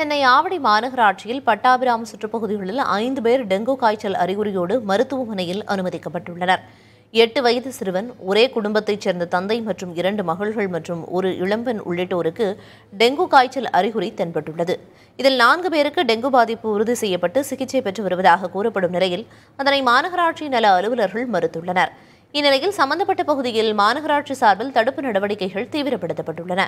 சென்னை ஆவடி மாநகராட்சியில் பட்டாபிராம் சுற்றுப்பகுதிகளில் ஐந்து பேர் டெங்கு காய்ச்சல் அறிகுறியோடு மருத்துவமனையில் அனுமதிக்கப்பட்டுள்ளனர் எட்டு வயது சிறுவன் ஒரே குடும்பத்தைச் சேர்ந்த தந்தை மற்றும் இரண்டு மகள்கள் மற்றும் ஒரு இளம்பெண் உள்ளிட்டோருக்கு டெங்கு காய்ச்சல் அறிகுறி தென்பட்டுள்ளது இதில் நான்கு பேருக்கு டெங்கு பாதிப்பு உறுதி செய்யப்பட்டு சிகிச்சை பெற்று வருவதாக கூறப்படும் நிலையில் அதனை மாநகராட்சி நல அலுவலர்கள் மறுத்துள்ளனர் இந்நிலையில் சம்பந்தப்பட்ட பகுதியில் மாநகராட்சி சார்பில் தடுப்பு நடவடிக்கைகள் தீவிரப்படுத்தப்பட்டுள்ளன